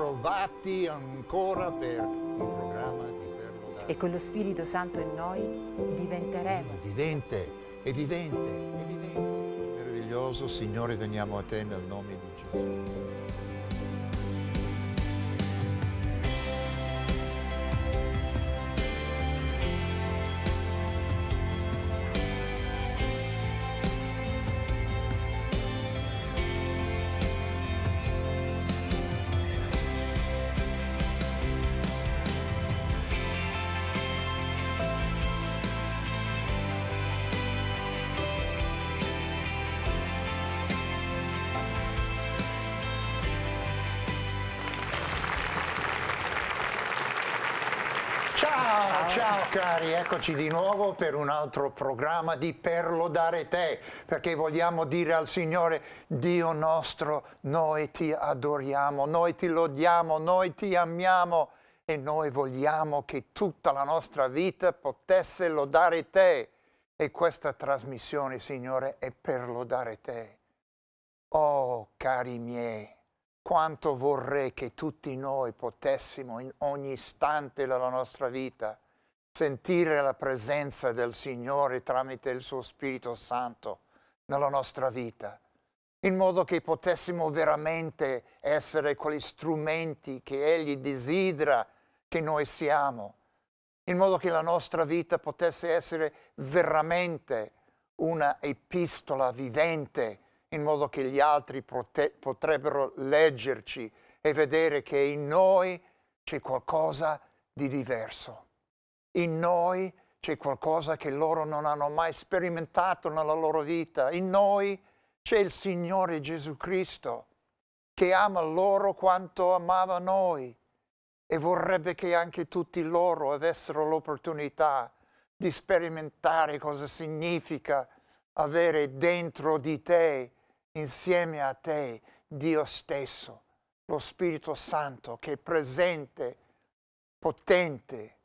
ritrovati ancora per un programma di perlo E con lo Spirito Santo in noi diventeremo. È vivente, è vivente, è vivente. Meraviglioso Signore, veniamo a te nel nome di Gesù. Ciao, ciao cari, eccoci di nuovo per un altro programma di Per lodare Te, perché vogliamo dire al Signore, Dio nostro, noi ti adoriamo, noi ti lodiamo, noi ti amiamo e noi vogliamo che tutta la nostra vita potesse lodare Te. E questa trasmissione, Signore, è per lodare Te. Oh, cari miei, quanto vorrei che tutti noi potessimo in ogni istante della nostra vita sentire la presenza del Signore tramite il suo Spirito Santo nella nostra vita, in modo che potessimo veramente essere quegli strumenti che Egli desidera che noi siamo, in modo che la nostra vita potesse essere veramente una epistola vivente in modo che gli altri potrebbero leggerci e vedere che in noi c'è qualcosa di diverso. In noi c'è qualcosa che loro non hanno mai sperimentato nella loro vita. In noi c'è il Signore Gesù Cristo che ama loro quanto amava noi e vorrebbe che anche tutti loro avessero l'opportunità di sperimentare cosa significa avere dentro di te insieme a te Dio stesso, lo Spirito Santo che è presente, potente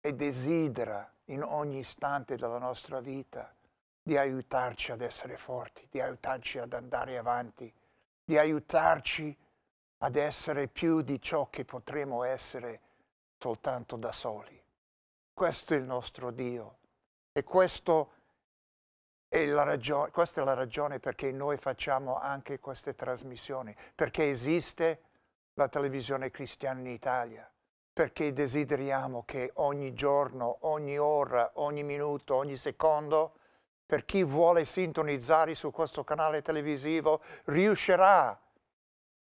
e desidera in ogni istante della nostra vita di aiutarci ad essere forti, di aiutarci ad andare avanti, di aiutarci ad essere più di ciò che potremo essere soltanto da soli. Questo è il nostro Dio e questo è è ragione, questa è la ragione perché noi facciamo anche queste trasmissioni, perché esiste la televisione cristiana in Italia, perché desideriamo che ogni giorno, ogni ora, ogni minuto, ogni secondo, per chi vuole sintonizzare su questo canale televisivo, riuscirà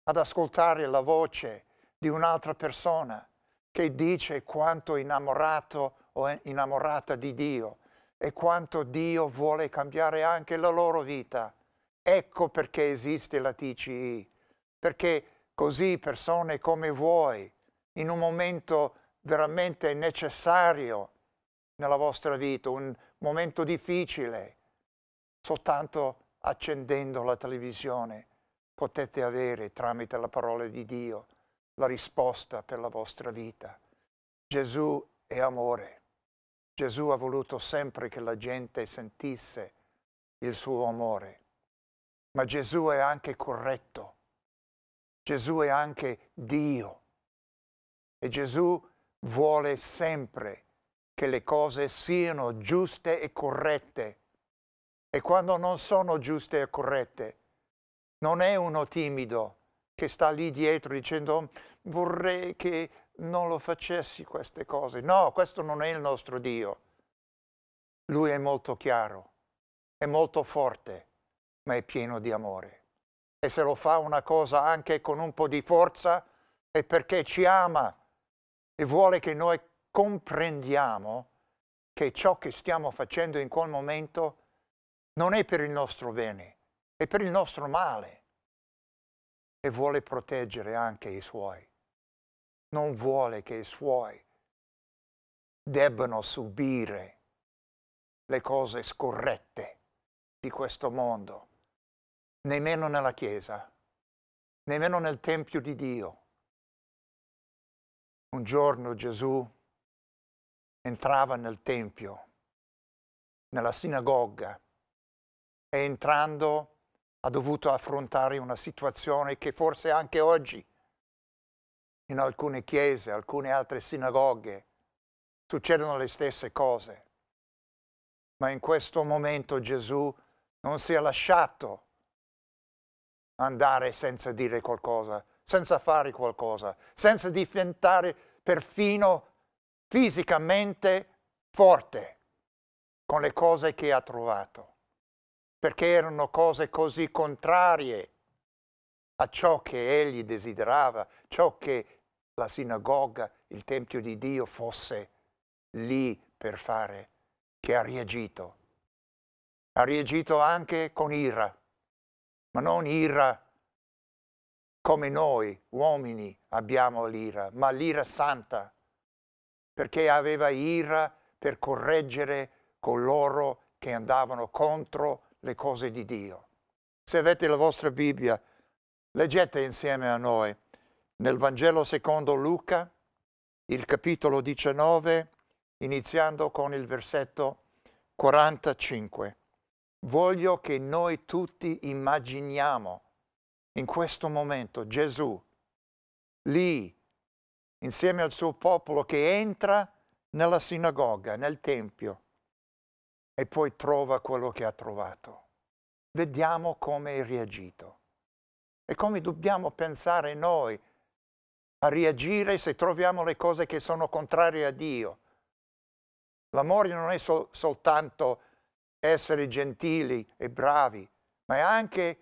ad ascoltare la voce di un'altra persona che dice quanto innamorato o innamorata di Dio e quanto Dio vuole cambiare anche la loro vita. Ecco perché esiste la TCI, perché così persone come voi, in un momento veramente necessario nella vostra vita, un momento difficile, soltanto accendendo la televisione potete avere tramite la parola di Dio la risposta per la vostra vita. Gesù è amore. Gesù ha voluto sempre che la gente sentisse il suo amore, ma Gesù è anche corretto, Gesù è anche Dio e Gesù vuole sempre che le cose siano giuste e corrette e quando non sono giuste e corrette non è uno timido che sta lì dietro dicendo vorrei che non lo facessi queste cose. No, questo non è il nostro Dio. Lui è molto chiaro, è molto forte, ma è pieno di amore. E se lo fa una cosa anche con un po' di forza è perché ci ama e vuole che noi comprendiamo che ciò che stiamo facendo in quel momento non è per il nostro bene, è per il nostro male e vuole proteggere anche i suoi non vuole che i suoi debbano subire le cose scorrette di questo mondo, nemmeno nella Chiesa, nemmeno nel Tempio di Dio. Un giorno Gesù entrava nel Tempio, nella sinagoga, e entrando ha dovuto affrontare una situazione che forse anche oggi in alcune chiese, alcune altre sinagoghe, succedono le stesse cose. Ma in questo momento Gesù non si è lasciato andare senza dire qualcosa, senza fare qualcosa, senza diventare perfino fisicamente forte con le cose che ha trovato, perché erano cose così contrarie a ciò che egli desiderava, ciò che la sinagoga, il Tempio di Dio fosse lì per fare, che ha reagito. Ha reagito anche con ira, ma non ira come noi uomini abbiamo l'ira, ma l'ira santa, perché aveva ira per correggere coloro che andavano contro le cose di Dio. Se avete la vostra Bibbia, Leggete insieme a noi nel Vangelo secondo Luca, il capitolo 19, iniziando con il versetto 45. Voglio che noi tutti immaginiamo in questo momento Gesù lì insieme al suo popolo che entra nella sinagoga, nel tempio e poi trova quello che ha trovato. Vediamo come è reagito. E come dobbiamo pensare noi a reagire se troviamo le cose che sono contrarie a Dio? L'amore non è sol soltanto essere gentili e bravi, ma è anche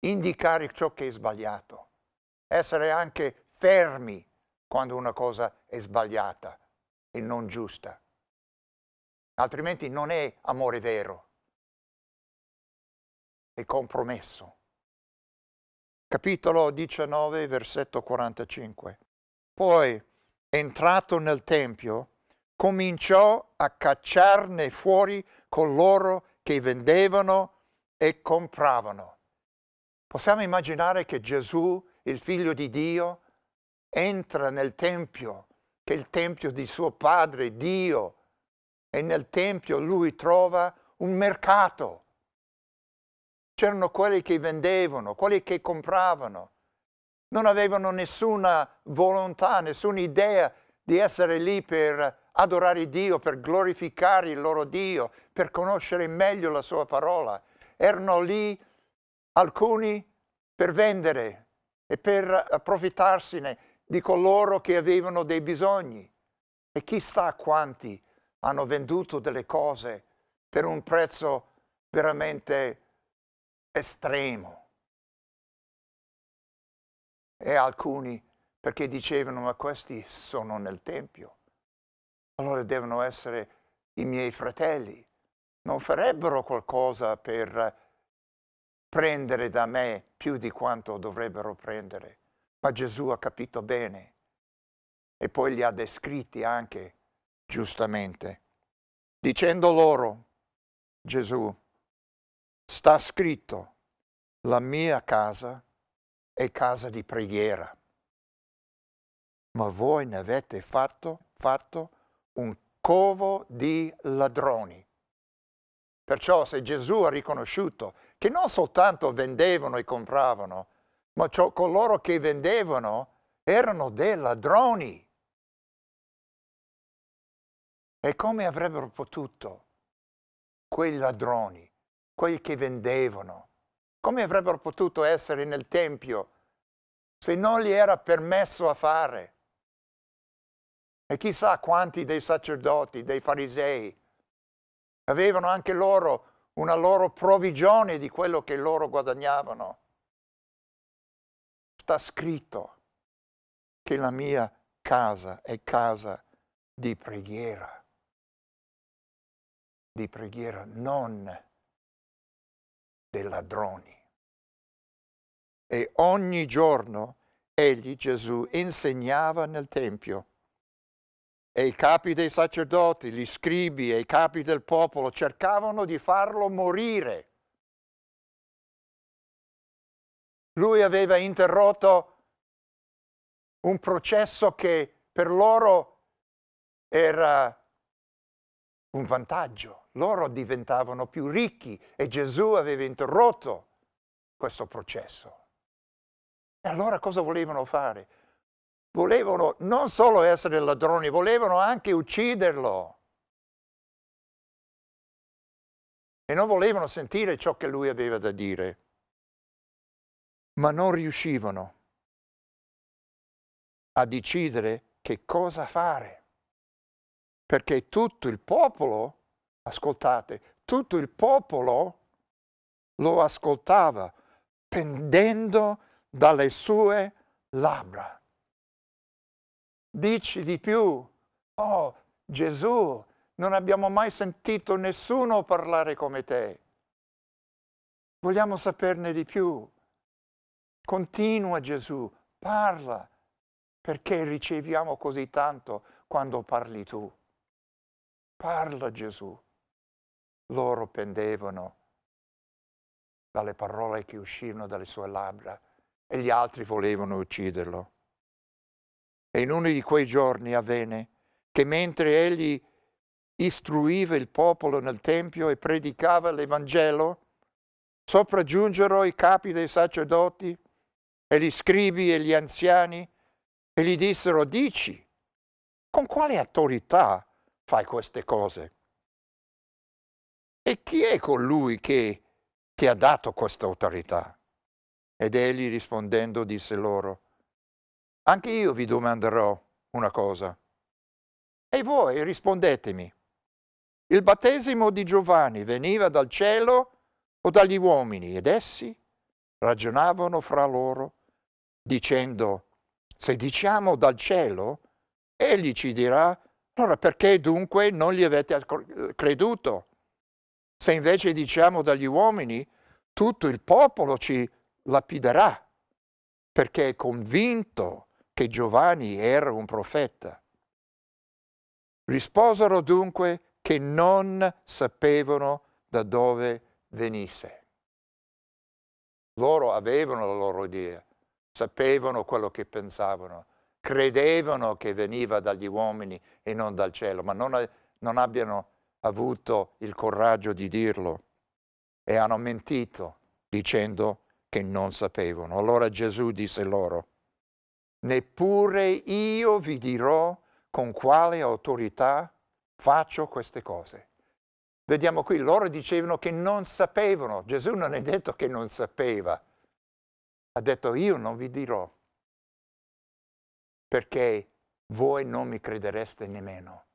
indicare ciò che è sbagliato, essere anche fermi quando una cosa è sbagliata e non giusta. Altrimenti non è amore vero, è compromesso capitolo 19, versetto 45. Poi, entrato nel Tempio, cominciò a cacciarne fuori coloro che vendevano e compravano. Possiamo immaginare che Gesù, il figlio di Dio, entra nel Tempio, che è il Tempio di suo Padre, Dio, e nel Tempio lui trova un mercato C'erano quelli che vendevano, quelli che compravano. Non avevano nessuna volontà, nessuna idea di essere lì per adorare Dio, per glorificare il loro Dio, per conoscere meglio la sua parola. Erano lì alcuni per vendere e per approfittarsene di coloro che avevano dei bisogni. E chissà quanti hanno venduto delle cose per un prezzo veramente estremo. E alcuni, perché dicevano, ma questi sono nel Tempio, allora devono essere i miei fratelli, non farebbero qualcosa per prendere da me più di quanto dovrebbero prendere. Ma Gesù ha capito bene e poi li ha descritti anche giustamente, dicendo loro, Gesù, Sta scritto, la mia casa è casa di preghiera, ma voi ne avete fatto, fatto un covo di ladroni. Perciò se Gesù ha riconosciuto che non soltanto vendevano e compravano, ma coloro che vendevano erano dei ladroni. E come avrebbero potuto quei ladroni quelli che vendevano. Come avrebbero potuto essere nel Tempio se non gli era permesso a fare? E chissà quanti dei sacerdoti, dei farisei, avevano anche loro una loro provvigione di quello che loro guadagnavano. Sta scritto che la mia casa è casa di preghiera, di preghiera, non dei ladroni. E ogni giorno egli, Gesù, insegnava nel Tempio. E i capi dei sacerdoti, gli scribi e i capi del popolo cercavano di farlo morire. Lui aveva interrotto un processo che per loro era un vantaggio loro diventavano più ricchi e Gesù aveva interrotto questo processo. E allora cosa volevano fare? Volevano non solo essere ladroni, volevano anche ucciderlo. E non volevano sentire ciò che lui aveva da dire, ma non riuscivano a decidere che cosa fare, perché tutto il popolo ascoltate, tutto il popolo lo ascoltava, pendendo dalle sue labbra. Dici di più, oh Gesù, non abbiamo mai sentito nessuno parlare come te. Vogliamo saperne di più. Continua Gesù, parla, perché riceviamo così tanto quando parli tu. Parla Gesù loro pendevano dalle parole che uscivano dalle sue labbra e gli altri volevano ucciderlo. E in uno di quei giorni avvenne che mentre egli istruiva il popolo nel Tempio e predicava l'Evangelo, sopraggiunsero i capi dei sacerdoti e gli scribi e gli anziani e gli dissero, dici, con quale autorità fai queste cose? E chi è colui che ti ha dato questa autorità? Ed egli rispondendo disse loro, anche io vi domanderò una cosa. E voi rispondetemi, il battesimo di Giovanni veniva dal cielo o dagli uomini? Ed essi ragionavano fra loro, dicendo, se diciamo dal cielo, egli ci dirà, allora perché dunque non gli avete creduto? Se invece diciamo dagli uomini, tutto il popolo ci lapiderà, perché è convinto che Giovanni era un profeta. Risposero dunque che non sapevano da dove venisse. Loro avevano la loro idea, sapevano quello che pensavano, credevano che veniva dagli uomini e non dal cielo, ma non, non abbiano avuto il coraggio di dirlo e hanno mentito dicendo che non sapevano. Allora Gesù disse loro, neppure io vi dirò con quale autorità faccio queste cose. Vediamo qui, loro dicevano che non sapevano. Gesù non è detto che non sapeva. Ha detto io non vi dirò perché voi non mi credereste nemmeno.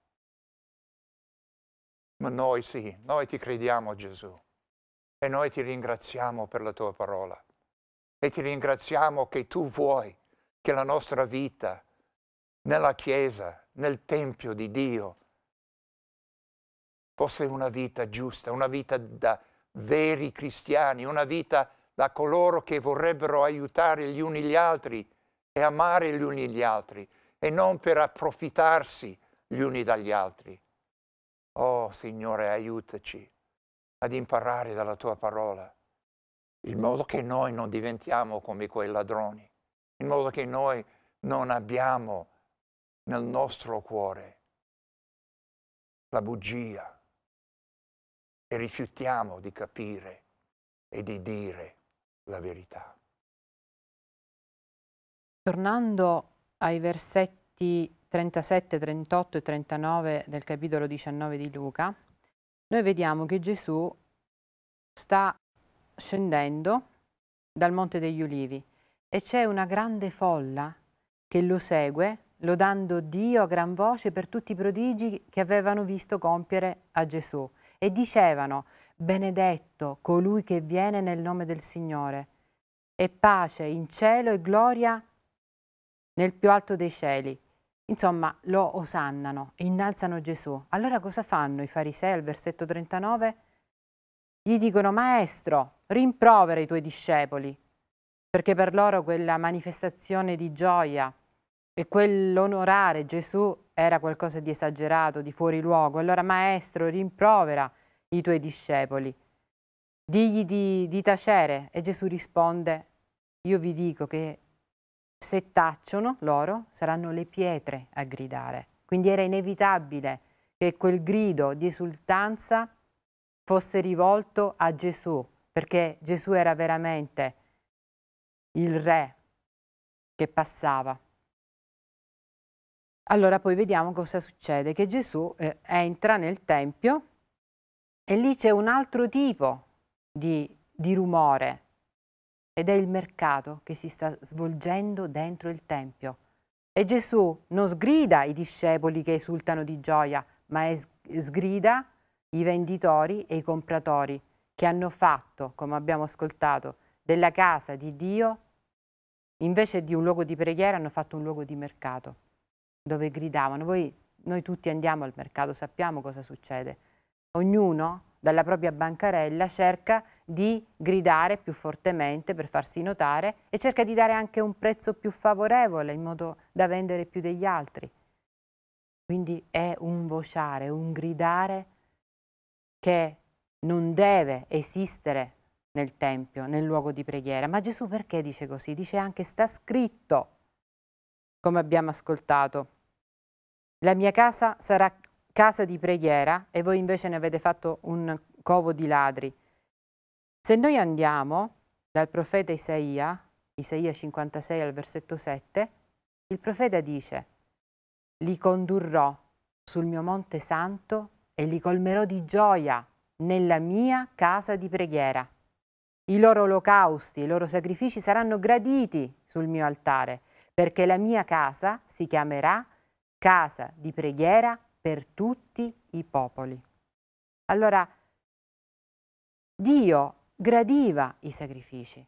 Ma noi sì, noi ti crediamo Gesù e noi ti ringraziamo per la tua parola e ti ringraziamo che tu vuoi che la nostra vita nella Chiesa, nel Tempio di Dio, fosse una vita giusta, una vita da veri cristiani, una vita da coloro che vorrebbero aiutare gli uni gli altri e amare gli uni gli altri e non per approfittarsi gli uni dagli altri. Oh Signore, aiutaci ad imparare dalla tua parola, in modo che noi non diventiamo come quei ladroni, in modo che noi non abbiamo nel nostro cuore la bugia e rifiutiamo di capire e di dire la verità. Tornando ai versetti 37, 38 e 39 del capitolo 19 di Luca, noi vediamo che Gesù sta scendendo dal Monte degli Ulivi e c'è una grande folla che lo segue, lodando Dio a gran voce per tutti i prodigi che avevano visto compiere a Gesù. E dicevano, benedetto colui che viene nel nome del Signore, e pace in cielo e gloria nel più alto dei cieli. Insomma, lo osannano, innalzano Gesù. Allora cosa fanno i farisei al versetto 39? Gli dicono, Maestro, rimprovera i tuoi discepoli, perché per loro quella manifestazione di gioia e quell'onorare Gesù era qualcosa di esagerato, di fuori luogo. Allora, Maestro, rimprovera i tuoi discepoli. Digli di, di tacere. E Gesù risponde, io vi dico che se tacciono loro, saranno le pietre a gridare. Quindi era inevitabile che quel grido di esultanza fosse rivolto a Gesù, perché Gesù era veramente il re che passava. Allora poi vediamo cosa succede, che Gesù eh, entra nel Tempio e lì c'è un altro tipo di, di rumore, ed è il mercato che si sta svolgendo dentro il Tempio. E Gesù non sgrida i discepoli che esultano di gioia, ma sgrida i venditori e i compratori che hanno fatto, come abbiamo ascoltato, della casa di Dio, invece di un luogo di preghiera, hanno fatto un luogo di mercato, dove gridavano. Voi, noi tutti andiamo al mercato, sappiamo cosa succede. Ognuno dalla propria bancarella cerca di gridare più fortemente per farsi notare e cerca di dare anche un prezzo più favorevole in modo da vendere più degli altri. Quindi è un vociare, un gridare che non deve esistere nel tempio, nel luogo di preghiera. Ma Gesù perché dice così? Dice anche sta scritto, come abbiamo ascoltato. La mia casa sarà casa di preghiera e voi invece ne avete fatto un covo di ladri. Se noi andiamo dal profeta Isaia, Isaia 56 al versetto 7, il profeta dice, li condurrò sul mio monte santo e li colmerò di gioia nella mia casa di preghiera. I loro olocausti, i loro sacrifici saranno graditi sul mio altare, perché la mia casa si chiamerà casa di preghiera per tutti i popoli. Allora, Dio gradiva i sacrifici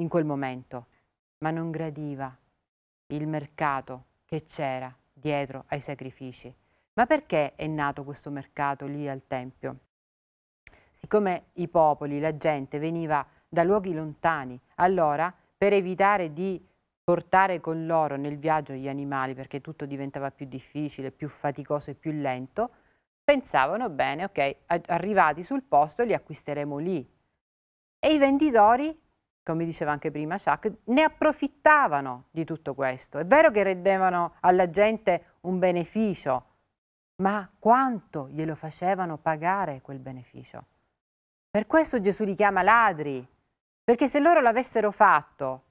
in quel momento, ma non gradiva il mercato che c'era dietro ai sacrifici. Ma perché è nato questo mercato lì al Tempio? Siccome i popoli, la gente veniva da luoghi lontani, allora per evitare di portare con loro nel viaggio gli animali, perché tutto diventava più difficile, più faticoso e più lento, pensavano bene, ok, arrivati sul posto li acquisteremo lì. E i venditori, come diceva anche prima Chuck, ne approfittavano di tutto questo. È vero che rendevano alla gente un beneficio, ma quanto glielo facevano pagare quel beneficio? Per questo Gesù li chiama ladri, perché se loro l'avessero fatto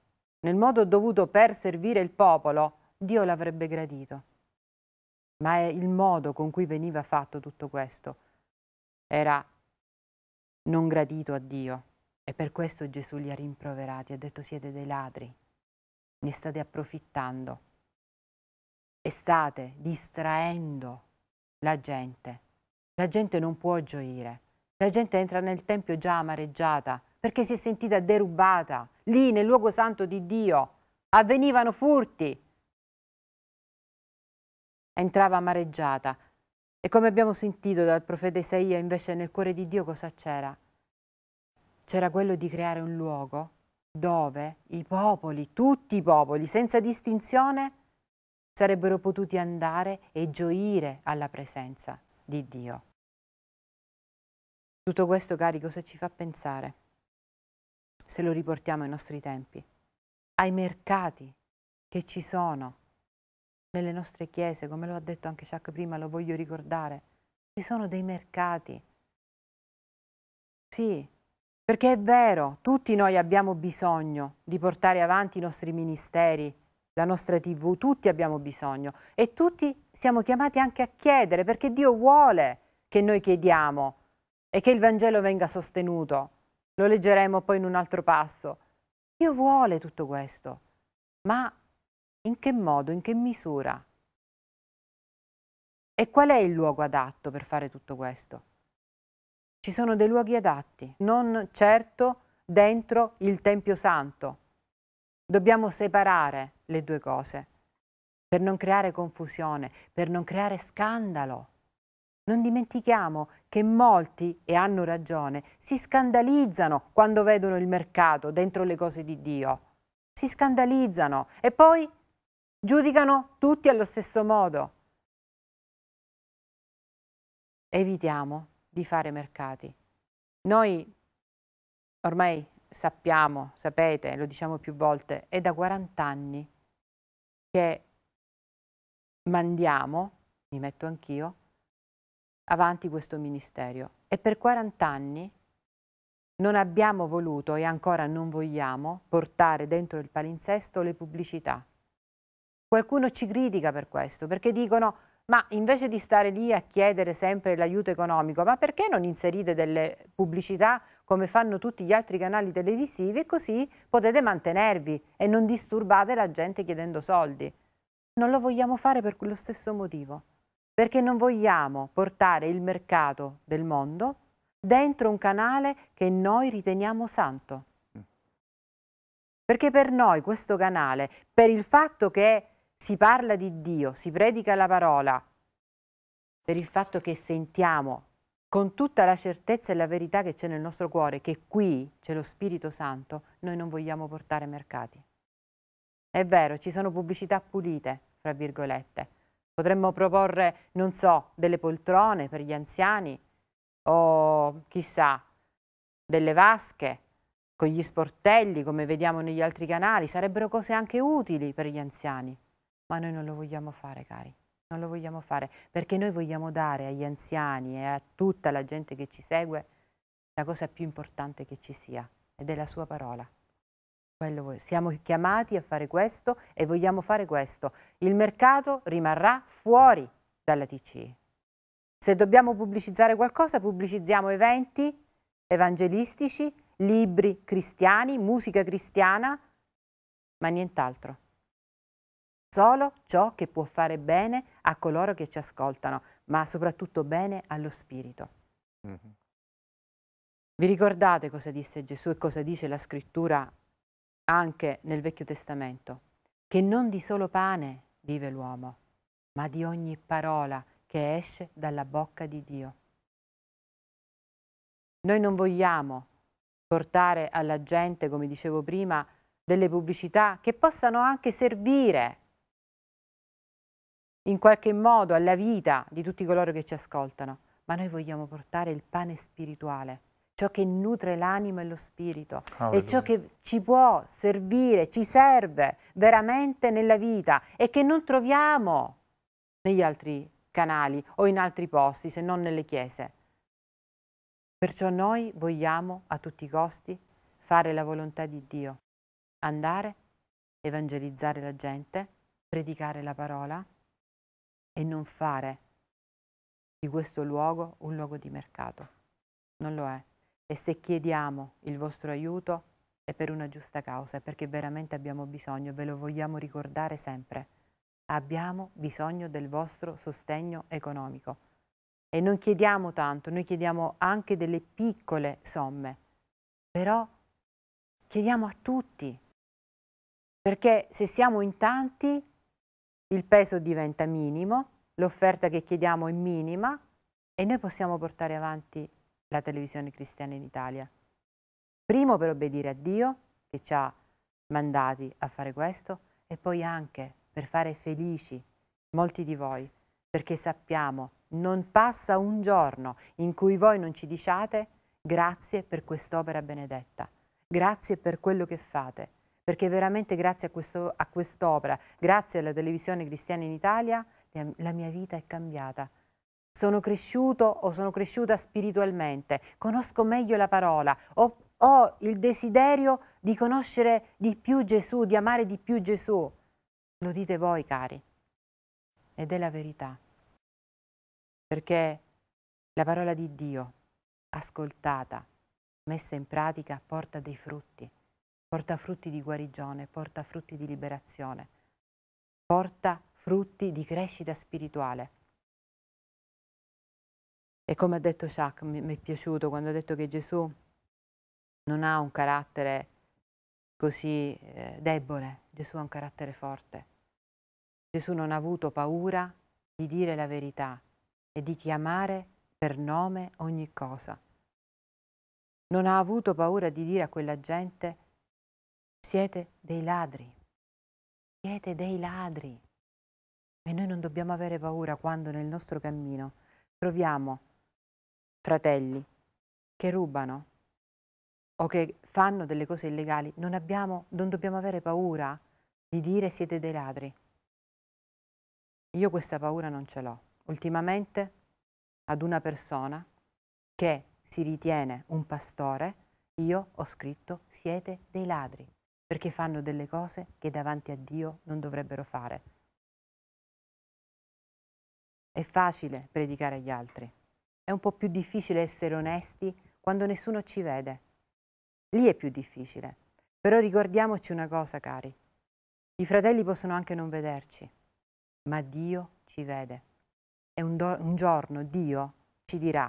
nel modo dovuto per servire il popolo, Dio l'avrebbe gradito ma è il modo con cui veniva fatto tutto questo. Era non gradito a Dio e per questo Gesù li ha rimproverati, ha detto siete dei ladri, ne state approfittando e state distraendo la gente. La gente non può gioire, la gente entra nel Tempio già amareggiata perché si è sentita derubata, lì nel luogo santo di Dio avvenivano furti, entrava amareggiata. E come abbiamo sentito dal profeta Isaia, invece nel cuore di Dio cosa c'era? C'era quello di creare un luogo dove i popoli, tutti i popoli, senza distinzione, sarebbero potuti andare e gioire alla presenza di Dio. Tutto questo, cari, cosa ci fa pensare? Se lo riportiamo ai nostri tempi, ai mercati che ci sono, nelle nostre chiese, come lo ha detto anche Chuck prima, lo voglio ricordare, ci sono dei mercati. Sì, perché è vero, tutti noi abbiamo bisogno di portare avanti i nostri ministeri, la nostra tv, tutti abbiamo bisogno e tutti siamo chiamati anche a chiedere perché Dio vuole che noi chiediamo e che il Vangelo venga sostenuto. Lo leggeremo poi in un altro passo. Dio vuole tutto questo, ma in che modo? In che misura? E qual è il luogo adatto per fare tutto questo? Ci sono dei luoghi adatti, non certo dentro il Tempio Santo. Dobbiamo separare le due cose per non creare confusione, per non creare scandalo. Non dimentichiamo che molti, e hanno ragione, si scandalizzano quando vedono il mercato dentro le cose di Dio. Si scandalizzano e poi giudicano tutti allo stesso modo. Evitiamo di fare mercati. Noi ormai sappiamo, sapete, lo diciamo più volte, è da 40 anni che mandiamo, mi metto anch'io, avanti questo ministero e per 40 anni non abbiamo voluto e ancora non vogliamo portare dentro il palinsesto le pubblicità. Qualcuno ci critica per questo, perché dicono ma invece di stare lì a chiedere sempre l'aiuto economico, ma perché non inserite delle pubblicità come fanno tutti gli altri canali televisivi e così potete mantenervi e non disturbate la gente chiedendo soldi? Non lo vogliamo fare per lo stesso motivo, perché non vogliamo portare il mercato del mondo dentro un canale che noi riteniamo santo. Mm. Perché per noi questo canale, per il fatto che è si parla di Dio, si predica la parola, per il fatto che sentiamo con tutta la certezza e la verità che c'è nel nostro cuore, che qui c'è lo Spirito Santo, noi non vogliamo portare mercati. È vero, ci sono pubblicità pulite, fra virgolette. Potremmo proporre, non so, delle poltrone per gli anziani o chissà, delle vasche con gli sportelli come vediamo negli altri canali, sarebbero cose anche utili per gli anziani ma noi non lo vogliamo fare, cari. Non lo vogliamo fare perché noi vogliamo dare agli anziani e a tutta la gente che ci segue la cosa più importante che ci sia ed è la sua parola. Quello, siamo chiamati a fare questo e vogliamo fare questo. Il mercato rimarrà fuori dalla TCI. Se dobbiamo pubblicizzare qualcosa, pubblicizziamo eventi evangelistici, libri cristiani, musica cristiana, ma nient'altro solo ciò che può fare bene a coloro che ci ascoltano, ma soprattutto bene allo spirito. Mm -hmm. Vi ricordate cosa disse Gesù e cosa dice la scrittura anche nel Vecchio Testamento? Che non di solo pane vive l'uomo, ma di ogni parola che esce dalla bocca di Dio. Noi non vogliamo portare alla gente, come dicevo prima, delle pubblicità che possano anche servire in qualche modo alla vita di tutti coloro che ci ascoltano, ma noi vogliamo portare il pane spirituale, ciò che nutre l'anima e lo spirito Alleluia. e ciò che ci può servire, ci serve veramente nella vita e che non troviamo negli altri canali o in altri posti se non nelle chiese. Perciò noi vogliamo a tutti i costi fare la volontà di Dio, andare, evangelizzare la gente, predicare la parola e non fare di questo luogo un luogo di mercato. Non lo è. E se chiediamo il vostro aiuto è per una giusta causa, è perché veramente abbiamo bisogno, ve lo vogliamo ricordare sempre. Abbiamo bisogno del vostro sostegno economico. E non chiediamo tanto, noi chiediamo anche delle piccole somme, però chiediamo a tutti, perché se siamo in tanti il peso diventa minimo, l'offerta che chiediamo è minima e noi possiamo portare avanti la televisione cristiana in Italia. Primo per obbedire a Dio che ci ha mandati a fare questo e poi anche per fare felici molti di voi perché sappiamo non passa un giorno in cui voi non ci diciate grazie per quest'opera benedetta, grazie per quello che fate perché veramente grazie a, questo, a quest'opera, grazie alla televisione cristiana in Italia, la mia vita è cambiata. Sono cresciuto o sono cresciuta spiritualmente, conosco meglio la parola, ho, ho il desiderio di conoscere di più Gesù, di amare di più Gesù. Lo dite voi, cari. Ed è la verità. Perché la parola di Dio, ascoltata, messa in pratica, porta dei frutti porta frutti di guarigione, porta frutti di liberazione, porta frutti di crescita spirituale. E come ha detto Chuck, mi, mi è piaciuto quando ha detto che Gesù non ha un carattere così eh, debole, Gesù ha un carattere forte. Gesù non ha avuto paura di dire la verità e di chiamare per nome ogni cosa. Non ha avuto paura di dire a quella gente siete dei ladri. Siete dei ladri. E noi non dobbiamo avere paura quando nel nostro cammino troviamo fratelli che rubano o che fanno delle cose illegali. Non, abbiamo, non dobbiamo avere paura di dire siete dei ladri. Io questa paura non ce l'ho. Ultimamente ad una persona che si ritiene un pastore, io ho scritto siete dei ladri perché fanno delle cose che davanti a Dio non dovrebbero fare. È facile predicare agli altri, è un po' più difficile essere onesti quando nessuno ci vede. Lì è più difficile. Però ricordiamoci una cosa, cari. I fratelli possono anche non vederci, ma Dio ci vede. E un, un giorno Dio ci dirà,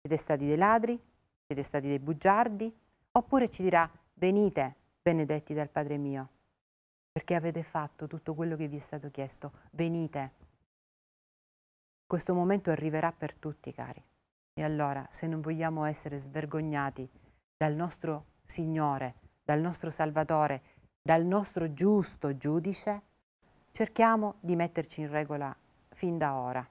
siete stati dei ladri, siete stati dei bugiardi, oppure ci dirà, venite, benedetti dal Padre mio, perché avete fatto tutto quello che vi è stato chiesto. Venite. Questo momento arriverà per tutti, cari. E allora, se non vogliamo essere svergognati dal nostro Signore, dal nostro Salvatore, dal nostro giusto giudice, cerchiamo di metterci in regola fin da ora.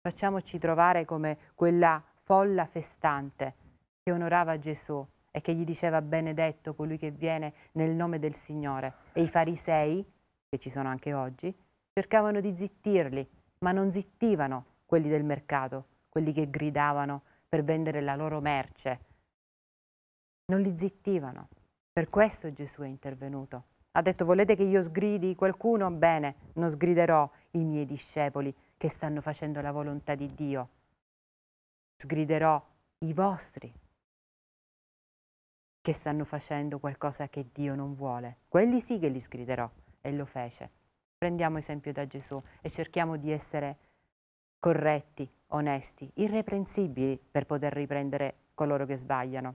Facciamoci trovare come quella folla festante che onorava Gesù e che gli diceva benedetto colui che viene nel nome del Signore. E i farisei, che ci sono anche oggi, cercavano di zittirli, ma non zittivano quelli del mercato, quelli che gridavano per vendere la loro merce. Non li zittivano. Per questo Gesù è intervenuto. Ha detto volete che io sgridi qualcuno? Bene, non sgriderò i miei discepoli che stanno facendo la volontà di Dio. Sgriderò i vostri che stanno facendo qualcosa che Dio non vuole. Quelli sì che li sgriderò e lo fece. Prendiamo esempio da Gesù e cerchiamo di essere corretti, onesti, irreprensibili per poter riprendere coloro che sbagliano.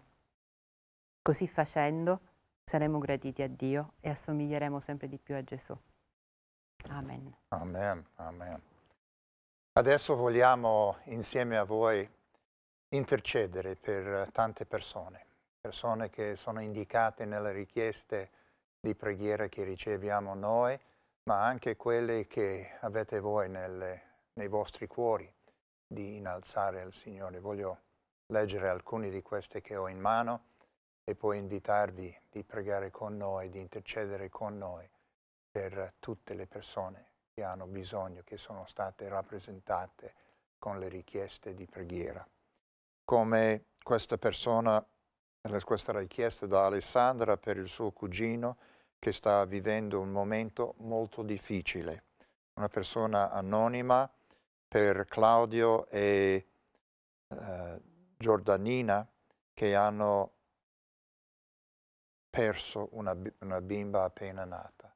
Così facendo saremo graditi a Dio e assomiglieremo sempre di più a Gesù. Amen. Amen, amen. Adesso vogliamo insieme a voi intercedere per tante persone persone che sono indicate nelle richieste di preghiera che riceviamo noi, ma anche quelle che avete voi nelle, nei vostri cuori di innalzare al Signore. Voglio leggere alcune di queste che ho in mano e poi invitarvi di pregare con noi, di intercedere con noi per tutte le persone che hanno bisogno, che sono state rappresentate con le richieste di preghiera. Come questa persona questa richiesta da Alessandra per il suo cugino che sta vivendo un momento molto difficile. Una persona anonima per Claudio e eh, Giordanina che hanno perso una, una bimba appena nata.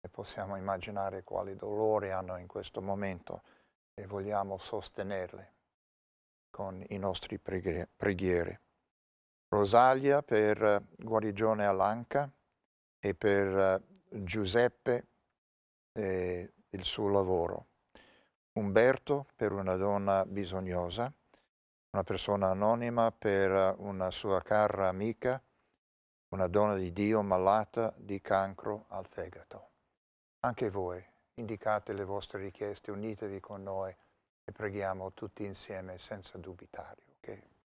E possiamo immaginare quali dolori hanno in questo momento e vogliamo sostenerle con i nostri preghiere. Rosalia per eh, guarigione all'anca e per eh, Giuseppe e eh, il suo lavoro. Umberto per una donna bisognosa, una persona anonima per una sua cara amica, una donna di Dio malata di cancro al fegato. Anche voi indicate le vostre richieste, unitevi con noi e preghiamo tutti insieme senza dubitare. Okay?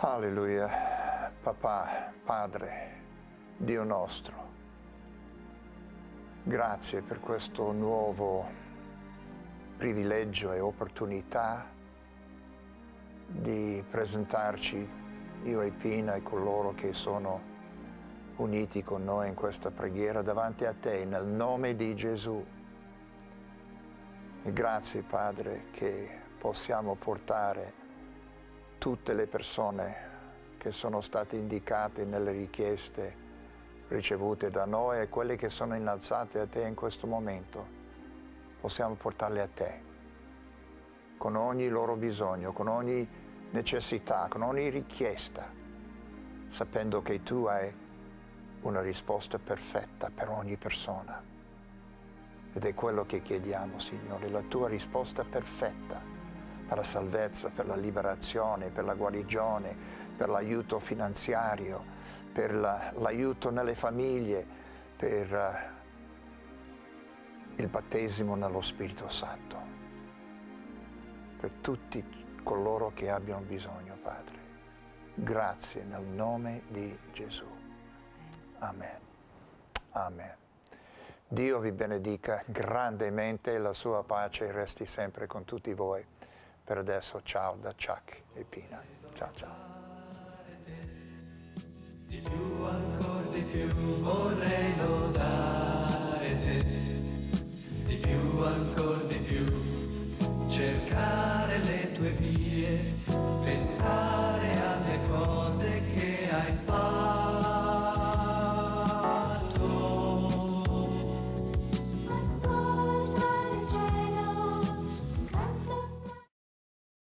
Alleluia, papà, padre, Dio nostro. Grazie per questo nuovo privilegio e opportunità di presentarci, io e Pina e coloro che sono uniti con noi in questa preghiera davanti a te, nel nome di Gesù. E grazie Padre che possiamo portare tutte le persone che sono state indicate nelle richieste ricevute da noi e quelle che sono innalzate a te in questo momento, possiamo portarle a te, con ogni loro bisogno, con ogni necessità, con ogni richiesta, sapendo che tu hai una risposta perfetta per ogni persona. Ed è quello che chiediamo, Signore, la tua risposta perfetta per la salvezza, per la liberazione, per la guarigione, per l'aiuto finanziario, per l'aiuto nelle famiglie, per eh, il battesimo nello Spirito Santo, per tutti coloro che abbiano bisogno, Padre. Grazie nel nome di Gesù. Amen. Amen. Dio vi benedica grandemente e la sua pace resti sempre con tutti voi. Per adesso ciao da Chuck e Pina. Ciao ciao. Di più, ancora di più vorrei lodare te, di più ancora